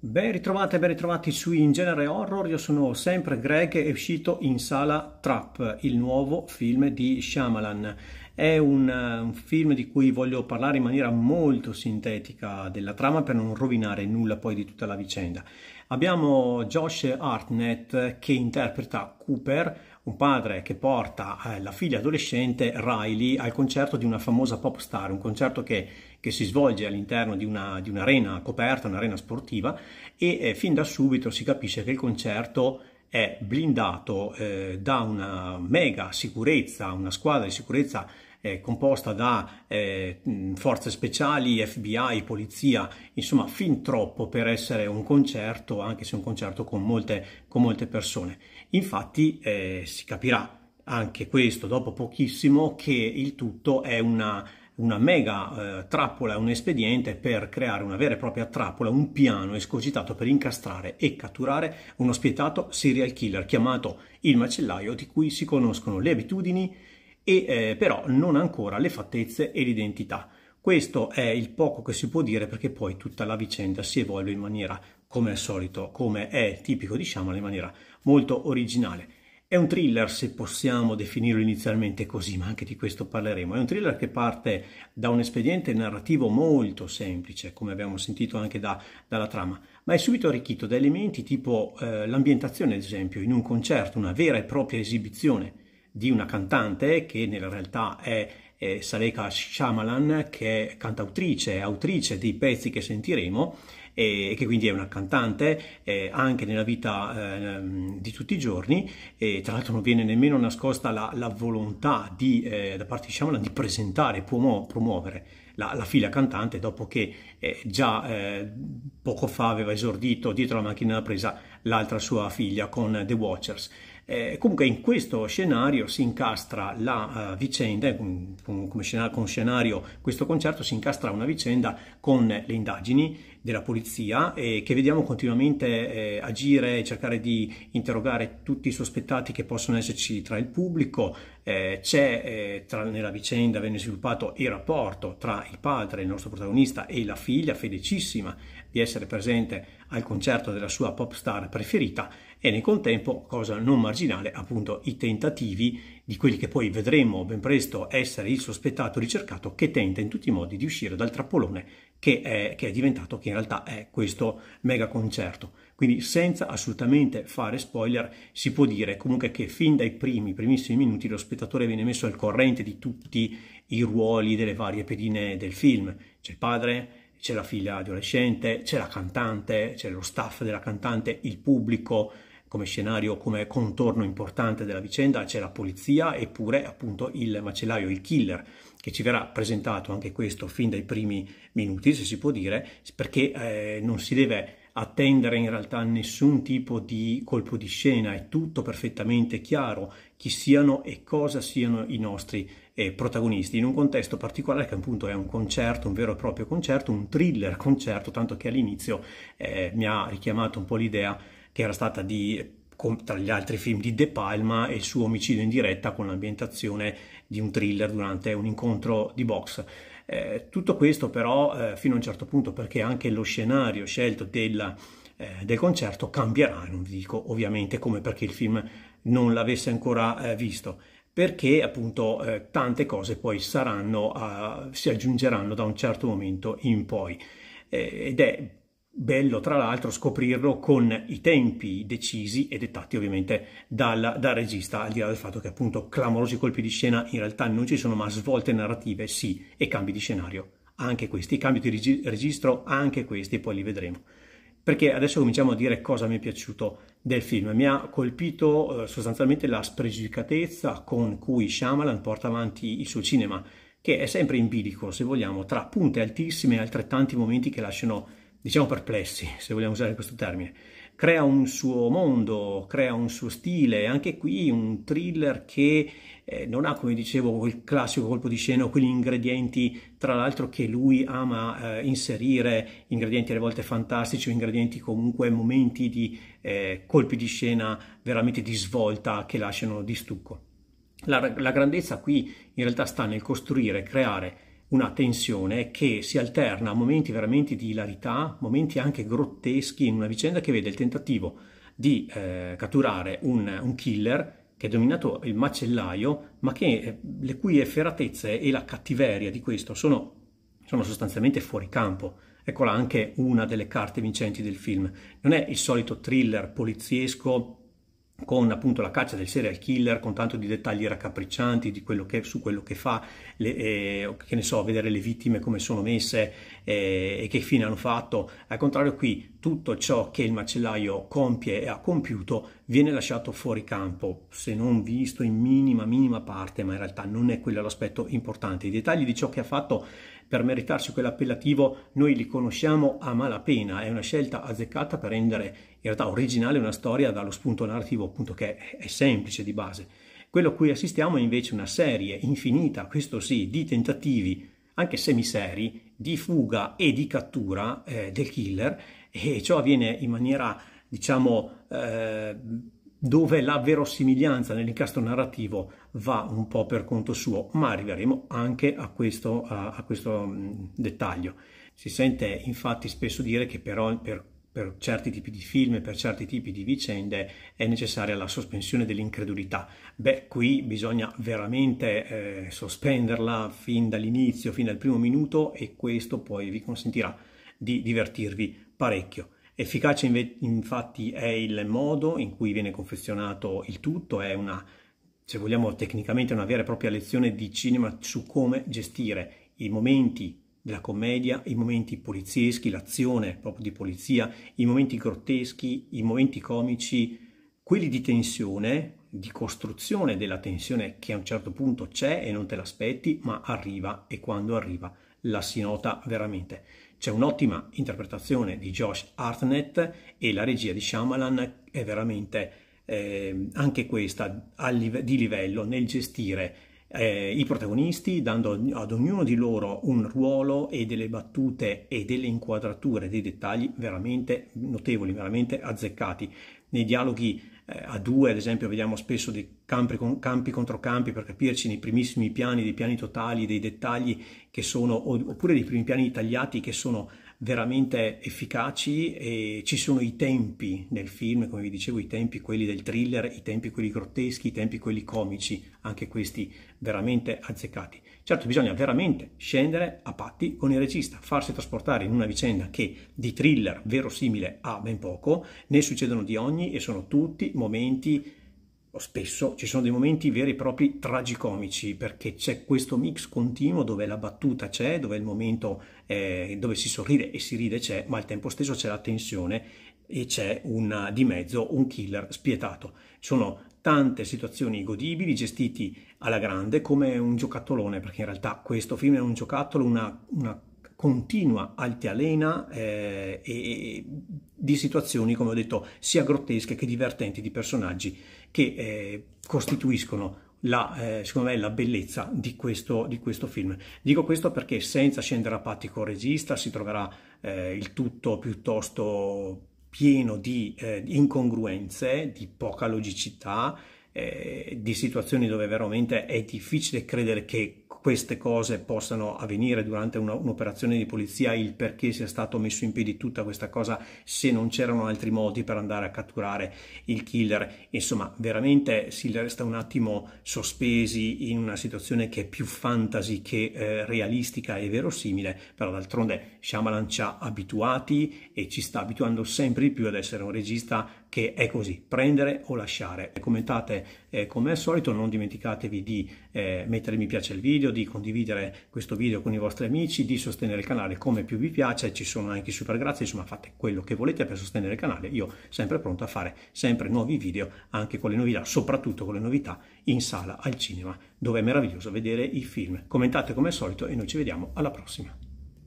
Ben ritrovate, ben ritrovati su In Genere Horror, io sono sempre Greg e è uscito in sala Trap, il nuovo film di Shyamalan. È un, eh, un, film di cui voglio parlare in maniera molto sintetica della trama per non rovinare nulla poi di tutta la vicenda. Abbiamo Josh Hartnett che interpreta Cooper, un padre che porta eh, la figlia adolescente Riley al concerto di una famosa pop star, un concerto che, che si svolge all'interno di, una, di un'arena coperta, un'arena sportiva, e eh, fin da subito si capisce che il concerto è blindato eh, da una mega sicurezza, una squadra di sicurezza eh, composta da eh, forze speciali, FBI, polizia, insomma fin troppo per essere un concerto, anche se un concerto con molte, con molte persone. Infatti eh, si capirà anche questo dopo pochissimo che il tutto è una, una mega eh, trappola, un espediente per creare una vera e propria trappola, un piano escogitato per incastrare e catturare uno spietato serial killer chiamato il macellaio di cui si conoscono le abitudini e eh, però non ancora le fattezze e l'identità. Questo è il poco che si può dire perché poi tutta la vicenda si evolve in maniera come al solito, come è tipico di Shyamalan in maniera molto originale. È un thriller, se possiamo definirlo inizialmente così, ma anche di questo parleremo. È un thriller che parte da un espediente narrativo molto semplice, come abbiamo sentito anche da, dalla trama, ma è subito arricchito da elementi tipo eh, l'ambientazione, ad esempio, in un concerto, una vera e propria esibizione di una cantante che nella realtà è eh, Saleka Shyamalan, che è cantautrice e autrice dei pezzi che sentiremo, e che quindi è una cantante eh, anche nella vita eh, di tutti i giorni e tra l'altro non viene nemmeno nascosta la, la volontà di, eh, da parte di Shyamalan di presentare, promu- promuovere la, la, fila cantante dopo che eh, già eh, poco fa aveva esordito dietro la macchina da presa l'altra sua figlia con The Watchers. Eh, comunque in questo scenario si incastra la uh, vicenda, eh, con, con, scenario, con scenario, questo concerto si incastra una vicenda con le indagini della polizia eh, che vediamo continuamente eh, agire, cercare di interrogare tutti i sospettati che possono esserci tra il pubblico, eh, c'è tra, nella vicenda venne sviluppato il rapporto tra il padre, il nostro protagonista, e la figlia, felicissima di essere presente al concerto della sua pop star preferita e nel contempo, cosa non marginale, appunto i tentativi di quelli che poi vedremo ben presto essere il sospettato ricercato che tenta in tutti i modi di uscire dal trappolone che è, che è diventato, che in realtà è questo mega concerto. Quindi senza assolutamente fare spoiler si può dire comunque che fin dai primi, primissimi minuti lo spettatore viene messo al corrente di tutti i ruoli delle varie pedine del film. C'è il padre, c'è la figlia adolescente, c'è la cantante, c'è lo staff della cantante, il pubblico come scenario, come contorno importante della vicenda, c'è la polizia eppure appunto il macellaio, il killer, che ci verrà presentato anche questo fin dai primi minuti, se si può dire, perché eh, non si deve attendere in realtà nessun tipo di colpo di scena, è tutto perfettamente chiaro chi siano e cosa siano i nostri eh, protagonisti in un contesto particolare che appunto è un concerto, un vero e proprio concerto, un thriller concerto, tanto che all'inizio eh, mi ha richiamato un po' l'idea che era stata di tra gli altri film di De Palma e il suo omicidio in diretta con l'ambientazione di un thriller durante un incontro di box. Eh, tutto questo però eh, fino a un certo punto perché anche lo scenario scelto del, eh, del, concerto cambierà, non vi dico ovviamente come perché il film non l'avesse ancora eh, visto perché appunto eh, tante cose poi saranno, a, si aggiungeranno da un certo momento in poi eh, ed è bello tra l'altro scoprirlo con i tempi decisi e dettati ovviamente dal, dal, regista, al di là del fatto che appunto clamorosi colpi di scena in realtà non ci sono ma svolte narrative sì e cambi di scenario, anche questi, cambi di registro anche questi, poi li vedremo. Perché adesso cominciamo a dire cosa mi è piaciuto del film. Mi ha colpito eh, sostanzialmente la spregiudicatezza con cui Shyamalan porta avanti il suo cinema, che è sempre in bilico, se vogliamo, tra punte altissime e altrettanti momenti che lasciano, diciamo, perplessi, se vogliamo usare questo termine crea un suo mondo, crea un suo stile, anche qui un thriller che eh, non ha, come dicevo, quel classico colpo di scena o quegli ingredienti, tra l'altro che lui ama eh, inserire, ingredienti alle volte fantastici o ingredienti comunque momenti di eh, colpi di scena veramente di svolta che lasciano di stucco. La, la grandezza qui in realtà sta nel costruire, creare una tensione che si alterna a momenti veramente di hilarità, momenti anche grotteschi in una vicenda che vede il tentativo di eh, catturare un, un, killer che è dominato il macellaio, ma che, eh, le cui efferatezze e la cattiveria di questo sono, sono sostanzialmente fuori campo. Eccola anche una delle carte vincenti del film. Non è il solito thriller poliziesco con appunto la caccia del serial killer, con tanto di dettagli raccapriccianti di quello che, su quello che fa, le, eh, che ne so, vedere le vittime come sono messe eh, e che fine hanno fatto. Al contrario qui, tutto ciò che il macellaio compie e ha compiuto viene lasciato fuori campo, se non visto in minima, minima parte, ma in realtà non è quello l'aspetto importante. I dettagli di ciò che ha fatto per meritarsi quell'appellativo noi li conosciamo a malapena, è una scelta azzeccata per rendere in realtà originale una storia dallo spunto narrativo appunto che è semplice di base. Quello a cui assistiamo è invece una serie infinita, questo sì, di tentativi, anche semiseri, di fuga e di cattura eh, del killer e ciò avviene in maniera, diciamo, eh, dove la verosimiglianza nell'incastro narrativo va un po' per conto suo, ma arriveremo anche a questo, a, a questo mm, dettaglio. Si sente infatti spesso dire che però per per certi tipi di film per certi tipi di vicende è necessaria la sospensione dell'incredulità. Beh, qui bisogna veramente eh, sospenderla fin dall'inizio, fin dal primo minuto e questo poi vi consentirà di divertirvi parecchio. Efficace infatti è il modo in cui viene confezionato il tutto, è una, se vogliamo tecnicamente, una vera e propria lezione di cinema su come gestire i momenti della commedia, i momenti polizieschi, l'azione proprio di polizia, i momenti grotteschi, i momenti comici, quelli di tensione, di costruzione della tensione che a un certo punto c'è e non te l'aspetti, ma arriva e quando arriva la si nota veramente. C'è un'ottima interpretazione di Josh Hartnett e la regia di Shyamalan è veramente eh, anche questa live- di livello nel gestire eh, i protagonisti, dando ad ognuno di loro un ruolo e delle battute e delle inquadrature, dei dettagli veramente notevoli, veramente azzeccati. Nei dialoghi eh, a due, ad esempio, vediamo spesso dei campi, con, campi, contro campi per capirci nei primissimi piani, dei piani totali, dei dettagli che sono, oppure dei primi piani tagliati che sono veramente efficaci e ci sono i tempi nel film, come vi dicevo, i tempi quelli del thriller, i tempi quelli grotteschi, i tempi quelli comici, anche questi veramente azzeccati. Certo, bisogna veramente scendere a patti con il regista, farsi trasportare in una vicenda che di thriller verosimile ha ben poco, ne succedono di ogni e sono tutti momenti spesso ci sono dei momenti veri e propri tragicomici perché c'è questo mix continuo dove la battuta c'è, dove il momento eh, dove si sorride e si ride c'è, ma al tempo stesso c'è la tensione e c'è una, di mezzo un killer spietato. Sono tante situazioni godibili, gestiti alla grande come un giocattolone, perché in realtà questo film è un giocattolo, una, una continua altalena eh, e, di situazioni, come ho detto, sia grottesche che divertenti di personaggi che eh, costituiscono la, eh, secondo me, la bellezza di questo, di questo, film. Dico questo perché senza scendere a patti con il regista si troverà eh, il tutto piuttosto pieno di eh, incongruenze, di poca logicità, eh, di situazioni dove veramente è difficile credere che queste cose possano avvenire durante una, un'operazione di polizia, il perché sia stato messo in piedi tutta questa cosa se non c'erano altri modi per andare a catturare il killer. Insomma, veramente si resta un attimo sospesi in una situazione che è più fantasy che eh, realistica e verosimile, però d'altronde Shyamalan ci ha abituati e ci sta abituando sempre di più ad essere un regista che è così, prendere o lasciare. Commentate eh, come al solito, non dimenticatevi di eh, mettere mi piace al video, di condividere questo video con i vostri amici, di sostenere il canale come più vi piace, ci sono anche i super grazie, insomma fate quello che volete per sostenere il canale, io sempre pronto a fare sempre nuovi video, anche con le novità, soprattutto con le novità in sala al cinema, dove è meraviglioso vedere i film. Commentate come al solito e noi ci vediamo alla prossima.